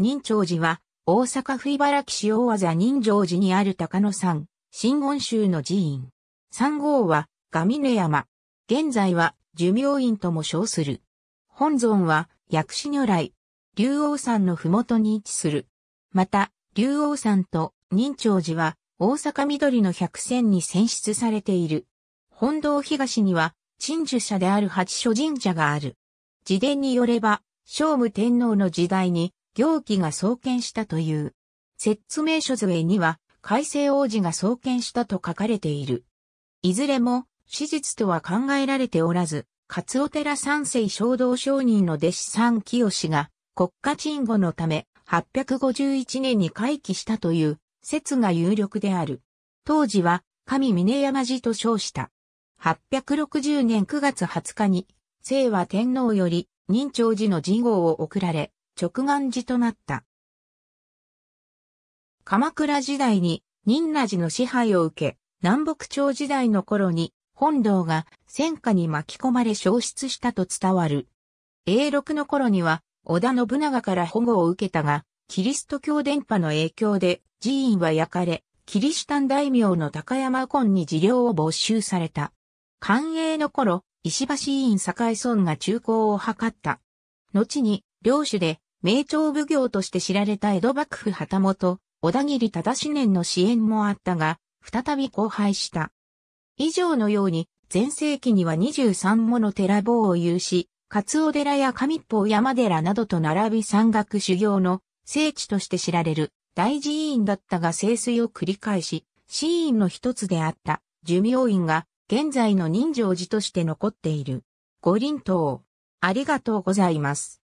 仁長寺は、大阪府茨城市大技仁長寺にある高野山、新温宗の寺院。三号は、上野山。現在は、寿命院とも称する。本尊は、薬師如来。竜王山のふもとに位置する。また、竜王山と仁長寺は、大阪緑の百選に選出されている。本堂東には、鎮守社である八所神社がある。自伝によれば、聖武天皇の時代に、行基が創建したという。説明書図絵には、改正王子が創建したと書かれている。いずれも、史実とは考えられておらず、勝尾寺三世衝動商人の弟子三清が、国家鎮護のため、851年に回帰したという説が有力である。当時は、神峰山寺と称した。860年9月20日に、清和天皇より、任長寺の神号を贈られ、直願寺となった。鎌倉時代に仁和寺の支配を受け、南北朝時代の頃に本堂が戦火に巻き込まれ消失したと伝わる。永禄の頃には織田信長から保護を受けたが、キリスト教伝播の影響で寺院は焼かれ、キリシタン大名の高山右に治療を没収された。寛永の頃、石橋委員堺村が中高を図った。後に、領主で名朝奉行として知られた江戸幕府旗本、小田切忠年の支援もあったが、再び荒廃した。以上のように、前世紀には23もの寺坊を有し、勝尾寺や上方山寺などと並び山岳修行の聖地として知られる大寺院だったが清水を繰り返し、寺院の一つであった寿命院が現在の人情寺として残っている。五輪島。ありがとうございます。